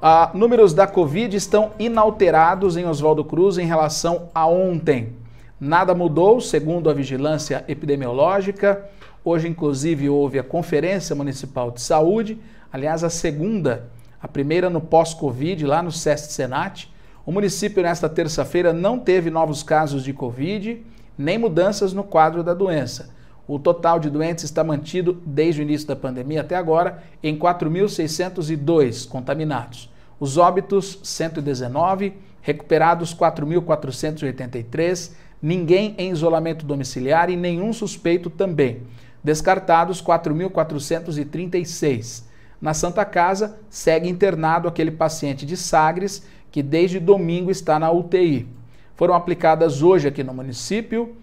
Ah, números da Covid estão inalterados em Oswaldo Cruz em relação a ontem. Nada mudou, segundo a vigilância epidemiológica. Hoje, inclusive, houve a Conferência Municipal de Saúde, aliás, a segunda, a primeira no pós-Covid, lá no SEST Senat. O município, nesta terça-feira, não teve novos casos de Covid, nem mudanças no quadro da doença. O total de doentes está mantido desde o início da pandemia até agora em 4.602 contaminados. Os óbitos, 119, recuperados 4.483, ninguém em isolamento domiciliar e nenhum suspeito também. Descartados 4.436. Na Santa Casa, segue internado aquele paciente de Sagres que desde domingo está na UTI. Foram aplicadas hoje aqui no município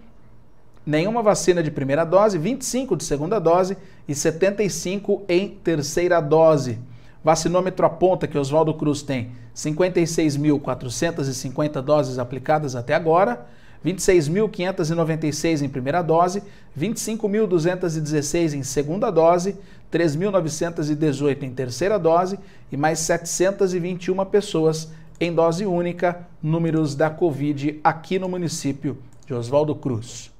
nenhuma vacina de primeira dose, 25 de segunda dose e 75 em terceira dose. Vacinômetro aponta que Oswaldo Cruz tem 56.450 doses aplicadas até agora, 26.596 em primeira dose, 25.216 em segunda dose, 3.918 em terceira dose e mais 721 pessoas em dose única, números da Covid aqui no município de Oswaldo Cruz.